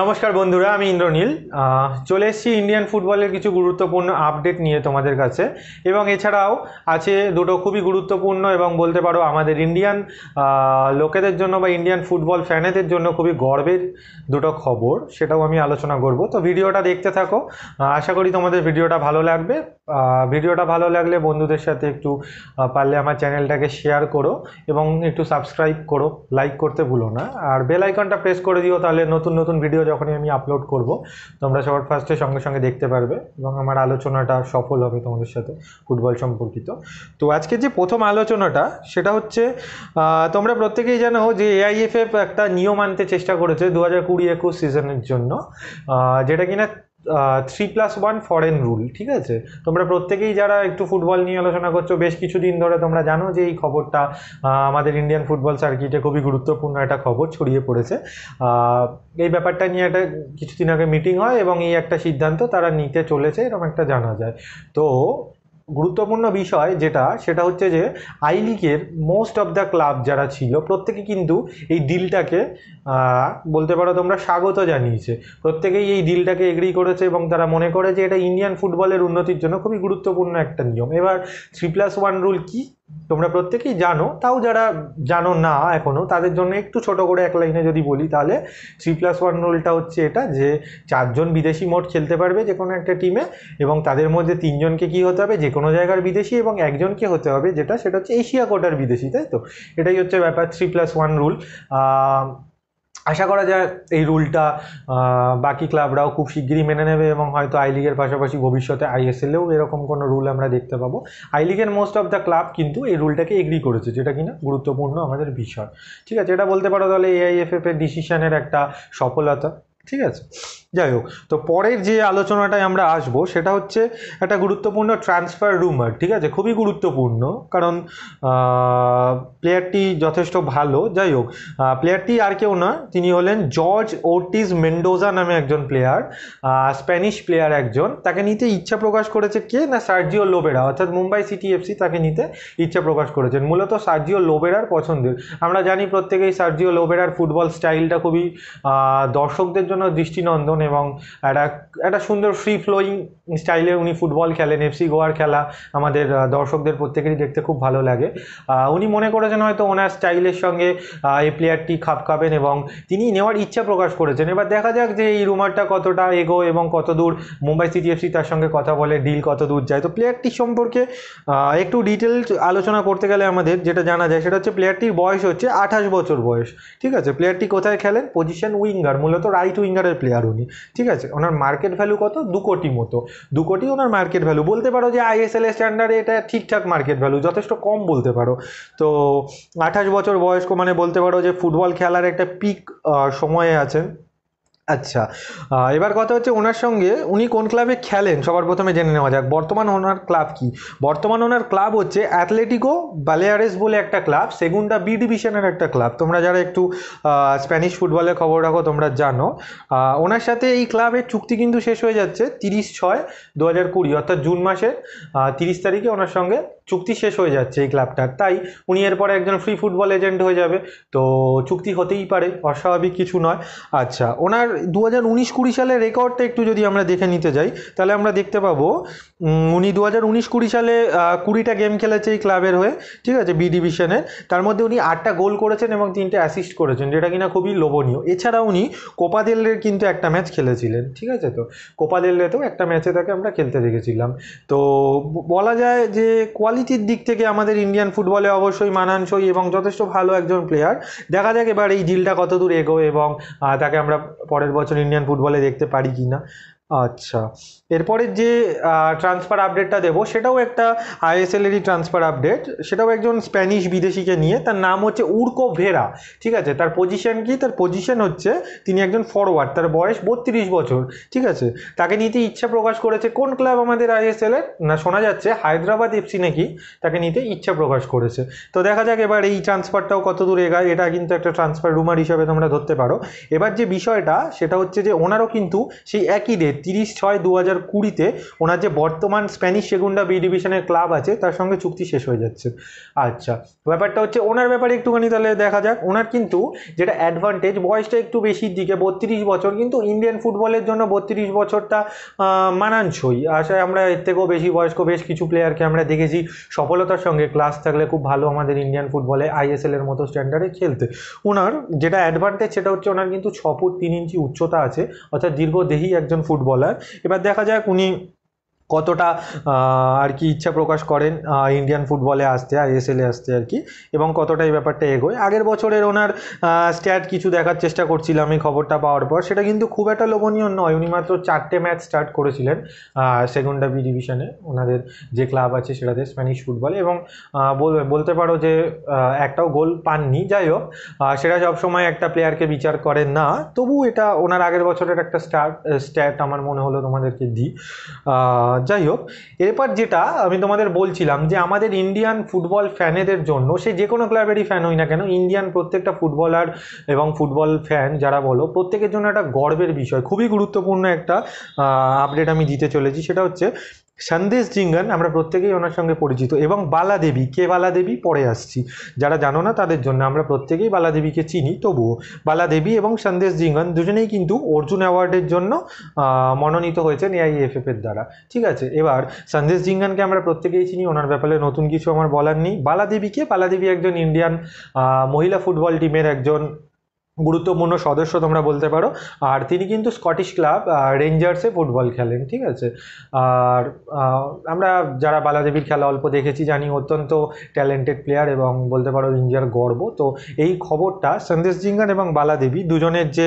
নমস্কার বন্ধুরা আমি ইন্দ্রনীল চলে এসেছি ইন্ডিয়ান ফুটবলের কিছু গুরুত্বপূর্ণ আপডেট নিয়ে তোমাদের কাছে এবং এছাড়াও আছে দুটো খুবই গুরুত্বপূর্ণ এবং বলতে পারো আমাদের ইন্ডিয়ান লোকেদের জন্য বা ইন্ডিয়ান ফুটবল ফ্যানেদের জন্য খুবই গর্বের দুটো খবর সেটাও আমি আলোচনা করব তো ভিডিওটা দেখতে থাকো আশা করি তোমাদের ভিডিওটা ভালো লাগবে ভিডিওটা ভালো লাগলে বন্ধুদের সাথে একটু পারলে আমার চ্যানেলটাকে শেয়ার করো এবং একটু সাবস্ক্রাইব করো লাইক করতে ভুলো না আর বেল আইকনটা প্রেস করে দিও তাহলে নতুন নতুন ভিডিও যখনই আমি আপলোড করব তোমরা সবার ফার্স্টে সঙ্গে সঙ্গে দেখতে পারবে এবং আমার আলোচনাটা সফল হবে তোমাদের সাথে ফুটবল সম্পর্কিত তো আজকে যে প্রথম আলোচনাটা সেটা হচ্ছে তোমরা প্রত্যেকেই জানো যে এআইএফএফ একটা নিয়ম আনতে চেষ্টা করেছে দু হাজার কুড়ি একুশ সিজনের জন্য যেটা কিনা three plus one foreign rule ঠিক আছে তোমরা প্রত্যেকেই যারা একটু ফুটবল নিয়ে আলোচনা করছো বেশ কিছুদিন ধরে তোমরা জানো যে এই খবরটা আমাদের ইন্ডিয়ান ফুটবল সার্কিটে খুবই গুরুত্বপূর্ণ একটা খবর ছড়িয়ে পড়েছে এই ব্যাপারটা নিয়ে একটা কিছুদিন আগে মিটিং হয় এবং এই একটা সিদ্ধান্ত তারা নিতে চলেছে এরকম একটা জানা যায় তো গুরুত্বপূর্ণ বিষয় যেটা সেটা হচ্ছে যে আই লিগের মোস্ট অফ দ্য ক্লাব যারা ছিল প্রত্যেকে কিন্তু এই ডিলটাকে বলতে পারো তোমরা স্বাগত জানিয়েছে প্রত্যেকেই এই ডিলটাকে এগ্রি করেছে এবং তারা মনে করে যে এটা ইন্ডিয়ান ফুটবলের উন্নতির জন্য খুবই গুরুত্বপূর্ণ একটা নিয়ম এবার থ্রি প্লাস ওয়ান রুল কী তোমরা প্রত্যেকেই জানো তাও যারা জানো না এখনও তাদের জন্য একটু ছোট করে এক লাইনে যদি বলি তাহলে থ্রি প্লাস ওয়ান রুলটা হচ্ছে এটা যে চারজন বিদেশি মোট খেলতে পারবে যে কোনো একটা টিমে এবং তাদের মধ্যে তিনজনকে কি হতে হবে যে কোনো জায়গার বিদেশি এবং একজনকে হতে হবে যেটা সেটা হচ্ছে এশিয়া কোটার বিদেশি তাই তো এটাই হচ্ছে ব্যাপার থ্রি প্লাস ওয়ান রুল আশা করা যায় এই রুলটা বাকি ক্লাবরাও খুব শিগগিরই মেনে নেবে এবং হয়তো আই লিগের পাশাপাশি ভবিষ্যতে আইএসএলেও এরকম কোনো রুল আমরা দেখতে পাবো আই লিগের মোস্ট অফ দ্য ক্লাব কিন্তু এই রুলটাকে এগ্রি করেছে যেটা কিনা গুরুত্বপূর্ণ আমাদের বিষয় ঠিক আছে এটা বলতে পারো তাহলে এআইএফএফ এর ডিসিশনের একটা সফলতা ঠিক আছে যাই হোক তো পরের যে আলোচনাটায় আমরা আসব সেটা হচ্ছে একটা গুরুত্বপূর্ণ ট্রান্সফার রুমার ঠিক আছে খুবই গুরুত্বপূর্ণ কারণ প্লেয়ারটি যথেষ্ট ভালো যাই হোক প্লেয়ারটি আর কেউ না তিনি হলেন জর্জ ওর্টিজ মেন্ডোজা নামে একজন প্লেয়ার স্প্যানিশ প্লেয়ার একজন তাকে নিতে ইচ্ছা প্রকাশ করেছে কে না সার্জিও লোবেরা অর্থাৎ মুম্বাই সিটি এফসি তাকে নিতে ইচ্ছা প্রকাশ করেছেন মূলত সার্জিও লোবেরার পছন্দের আমরা জানি প্রত্যেকেই সার্জিও লোবেরার ফুটবল স্টাইলটা খুবই দর্শকদের জন্য জন্য দৃষ্টিনন্দন এবং একটা একটা সুন্দর ফ্রি ফ্লোয়িং স্টাইলে উনি ফুটবল খেলেন এফসি গোয়ার খেলা আমাদের দর্শকদের প্রত্যেকেরই দেখতে খুব ভালো লাগে উনি মনে করেছেন হয়তো ওনার স্টাইলের সঙ্গে এই প্লেয়ারটি খাপ খাবেন এবং তিনি নেওয়ার ইচ্ছা প্রকাশ করেছেন এবার দেখা যাক যে এই রুমারটা কতটা এগো এবং কত দূর মুম্বাই সিটি এফসি তার সঙ্গে কথা বলে ডিল কত দূর যায় তো প্লেয়ারটি সম্পর্কে একটু ডিটেলস আলোচনা করতে গেলে আমাদের যেটা জানা যায় সেটা হচ্ছে প্লেয়ারটির বয়স হচ্ছে আঠাশ বছর বয়স ঠিক আছে প্লেয়ারটি কোথায় খেলেন পজিশন উইঙ্গার মূলত রাইট উইঙ্গারের প্লেয়ার উনি ঠিক আছে ওনার মার্কেট ভ্যালু কত দু কোটি মতো দু কোটি ওনার মার্কেট ভ্যালু বলতে পারো যে আইএসএল স্ট্যান্ডার্ডে এটা ঠিকঠাক মার্কেট ভ্যালু যথেষ্ট কম বলতে পারো তো আঠাশ বছর বয়স্ক মানে বলতে পারো যে ফুটবল খেলার একটা পিক সময়ে আছেন আচ্ছা এবার কথা হচ্ছে ওনার সঙ্গে উনি কোন ক্লাবে খেলেন সবার প্রথমে জেনে নেওয়া যাক বর্তমান ওনার ক্লাব কি বর্তমান ওনার ক্লাব হচ্ছে অ্যাথলেটিকো বালেয়ারেস বলে একটা ক্লাব সেগুনটা বি ডিভিশনের একটা ক্লাব তোমরা যারা একটু স্প্যানিশ ফুটবলের খবর রাখো তোমরা জানো ওনার সাথে এই ক্লাবের চুক্তি কিন্তু শেষ হয়ে যাচ্ছে তিরিশ ছয় দু হাজার কুড়ি অর্থাৎ জুন মাসে তিরিশ তারিখে ওনার সঙ্গে চুক্তি শেষ হয়ে যাচ্ছে এই ক্লাবটার তাই উনি এরপরে একজন ফ্রি ফুটবল এজেন্ট হয়ে যাবে তো চুক্তি হতেই পারে অস্বাভাবিক কিছু নয় আচ্ছা ওনার দু হাজার উনিশ কুড়ি সালের রেকর্ডটা একটু যদি আমরা দেখে নিতে যাই তাহলে আমরা দেখতে পাবো উনি দু হাজার উনিশ কুড়ি সালে কুড়িটা গেম খেলেছে এই ক্লাবের হয়ে ঠিক আছে বি ডিভিশনের তার মধ্যে উনি আটটা গোল করেছেন এবং তিনটে অ্যাসিস্ট করেছেন যেটা কিনা খুবই লোভনীয় এছাড়া উনি কোপা কিন্তু একটা ম্যাচ খেলেছিলেন ঠিক আছে তো কোপা একটা ম্যাচে তাকে আমরা খেলতে দেখেছিলাম তো বলা যায় যে কোয়ালিটির দিক থেকে আমাদের ইন্ডিয়ান ফুটবলে অবশ্যই মানানসই এবং যথেষ্ট ভালো একজন প্লেয়ার দেখা যাক এবার এই ডিলটা কত দূর এগোয় এবং তাকে আমরা পরে পরের বছর ইন্ডিয়ান ফুটবলে দেখতে পারি কি না আচ্ছা এরপরের যে ট্রান্সফার আপডেটটা দেবো সেটাও একটা আইএসএলেরই ট্রান্সফার আপডেট সেটাও একজন স্প্যানিশ বিদেশিকে নিয়ে তার নাম হচ্ছে উর্কো ভেরা ঠিক আছে তার পজিশন কি তার পজিশন হচ্ছে তিনি একজন ফরওয়ার্ড তার বয়স বত্রিশ বছর ঠিক আছে তাকে নিতে ইচ্ছা প্রকাশ করেছে কোন ক্লাব আমাদের আইএসএলের না শোনা যাচ্ছে হায়দ্রাবাদ এফসি নাকি তাকে নিতে ইচ্ছা প্রকাশ করেছে তো দেখা যাক এবার এই ট্রান্সফারটাও কত দূর এগায় এটা কিন্তু একটা ট্রান্সফার রুমার হিসাবে তোমরা ধরতে পারো এবার যে বিষয়টা সেটা হচ্ছে যে ওনারও কিন্তু সেই একই ডেট তিরিশ ছয় দু হাজার কুড়িতে ওনার যে বর্তমান স্প্যানিশ সেগুন্ডা বি ডিভিশনের ক্লাব আছে তার সঙ্গে চুক্তি শেষ হয়ে যাচ্ছে আচ্ছা ব্যাপারটা হচ্ছে ওনার ব্যাপারে একটুখানি তাহলে দেখা যাক ওনার কিন্তু যেটা অ্যাডভান্টেজ বয়সটা একটু বেশির দিকে বত্রিশ বছর কিন্তু ইন্ডিয়ান ফুটবলের জন্য বত্রিশ বছরটা মানানসই আশায় আমরা এর থেকেও বেশি বয়স্ক বেশ কিছু প্লেয়ারকে আমরা দেখেছি সফলতার সঙ্গে ক্লাস থাকলে খুব ভালো আমাদের ইন্ডিয়ান ফুটবলে আইএসএলের মতো স্ট্যান্ডার্ডে খেলতে ওনার যেটা অ্যাডভান্টেজ সেটা হচ্ছে ওনার কিন্তু ছ ফুট তিন ইঞ্চি উচ্চতা আছে অর্থাৎ দীর্ঘদেহী একজন ফুটবল বলার এবার দেখা যাক উনি কতটা আর কি ইচ্ছা প্রকাশ করেন ইন্ডিয়ান ফুটবলে আসতে আইএসএলে আসতে আর কি এবং কতটা এই ব্যাপারটা এগোয় আগের বছরের ওনার স্ট্যাট কিছু দেখার চেষ্টা করছিলাম এই খবরটা পাওয়ার পর সেটা কিন্তু খুব একটা লোভনীয় নয় উনি মাত্র চারটে ম্যাচ স্টার্ট করেছিলেন সেকেন্ডা বি ডিভিশনে ওনাদের যে ক্লাব আছে সেটাতে স্প্যানিশ ফুটবলে এবং বলতে পারো যে একটাও গোল পাননি যাই হোক সেটা সবসময় একটা প্লেয়ারকে বিচার করেন না তবু এটা ওনার আগের বছরের একটা স্টার্ট স্ট্যাট আমার মনে হলো তোমাদেরকে দিই যাই হোক এরপর যেটা আমি তোমাদের বলছিলাম যে আমাদের ইন্ডিয়ান ফুটবল ফ্যানেদের জন্য সে যে কোনো ক্লাবেরই ফ্যান হই না কেন ইন্ডিয়ান প্রত্যেকটা ফুটবলার এবং ফুটবল ফ্যান যারা বলো প্রত্যেকের জন্য একটা গর্বের বিষয় খুবই গুরুত্বপূর্ণ একটা আপডেট আমি দিতে চলেছি সেটা হচ্ছে সন্দেশ জিঙ্গান আমরা প্রত্যেকেই ওনার সঙ্গে পরিচিত এবং বালাদেবী কে বালাদেবী পরে আসছি যারা জানো না তাদের জন্য আমরা প্রত্যেকেই বালাদেবীকে চিনি তবুও বালাদেবী এবং সন্দেশ জিঙ্গান দুজনেই কিন্তু অর্জুন অ্যাওয়ার্ডের জন্য মনোনীত হয়েছেন এআইএফএফ এর দ্বারা ঠিক আছে এবার সন্দেশ জিঙ্গানকে আমরা প্রত্যেকেই চিনি ওনার ব্যাপারে নতুন কিছু আমার বলার নেই বালা দেবীকে একজন ইন্ডিয়ান মহিলা ফুটবল টিমের একজন গুরুত্বপূর্ণ সদস্য তোমরা বলতে পারো আর তিনি কিন্তু স্কটিশ ক্লাব রেঞ্জার্সে ফুটবল খেলেন ঠিক আছে আর আমরা যারা বালাদেবীর খেলা অল্প দেখেছি জানি অত্যন্ত ট্যালেন্টেড প্লেয়ার এবং বলতে পারো ইন্ডিয়ার গর্ব তো এই খবরটা সন্দেশ জিঙ্গান এবং বালাদেবী দুজনের যে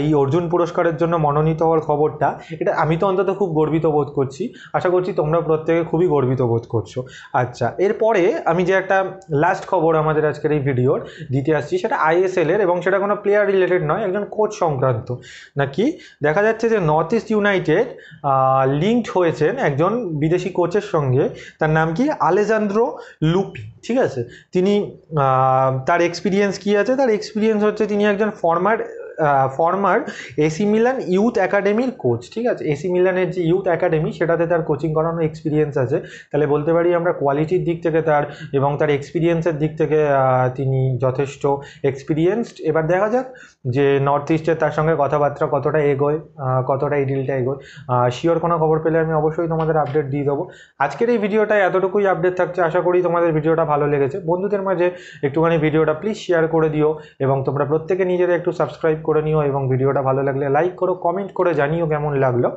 এই অর্জুন পুরস্কারের জন্য মনোনীত হওয়ার খবরটা এটা আমি তো অন্তত খুব গর্বিত বোধ করছি আশা করছি তোমরা প্রত্যেকে খুবই গর্বিত বোধ করছো আচ্ছা এরপরে আমি যে একটা লাস্ট খবর আমাদের আজকের এই ভিডিওর দিতে আসছি সেটা আইএসএলের এবং সেটা কোনো প্লেয়ার রিলেটেড নয় একজন কোচ সংক্রান্ত নাকি দেখা যাচ্ছে যে নর্থ ইস্ট ইউনাইটেড লিঙ্কড হয়েছেন একজন বিদেশি কোচের সঙ্গে তার নাম কি আলেজান্দ্রো লুপি ঠিক আছে তিনি তার এক্সপিরিয়েন্স কী আছে তার এক্সপিরিয়েন্স হচ্ছে তিনি একজন former former AC Milan youth একাডেমির কোচ ঠিক আছে এসি মিলানের যে ইউথ একাডেমি সেটাতে তার কোচিং করানোর এক্সপিরিয়েন্স আছে তাহলে বলতে পারি আমরা কোয়ালিটির দিক থেকে তার এবং তার এক্সপিরিয়েন্সের দিক থেকে তিনি যথেষ্ট এক্সপিরিয়েন্সড এবার দেখা যাক যে নর্থ ইস্টের তার সঙ্গে কথাবার্তা কতটা এগোয় কতটা এই ডিলটা এগোয় শিওর কোনো খবর পেলে আমি অবশ্যই তোমাদের আপডেট দিয়ে দেবো আজকের এই ভিডিওটায় এতটুকুই আপডেট থাকছে আশা করি তোমাদের ভিডিওটা ভালো লেগেছে বন্ধুদের মাঝে একটুখানি ভিডিওটা প্লিজ শেয়ার করে দিও এবং তোমরা প্রত্যেকে নিজেরা একটু সাবস্ক্রাইব করে নিও এবং ভিডিওটা ভালো লাগলে লাইক করো কমেন্ট করে জানিও কেমন লাগলো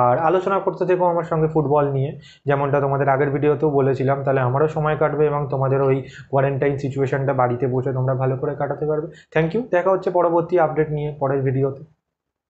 আর আলোচনা করতে থেকেও আমার সঙ্গে ফুটবল নিয়ে যেমনটা তোমাদের আগের ভিডিওতেও বলেছিলাম তাহলে আমারও সময় কাটবে এবং তোমাদের ওই কোয়ারেন্টাইন সিচুয়েশানটা বাড়িতে বসে তোমরা ভালো করে কাটাতে পারবে থ্যাংক ইউ দেখা হচ্ছে পরবর্তী আপডেট নিয়ে পরের ভিডিওতে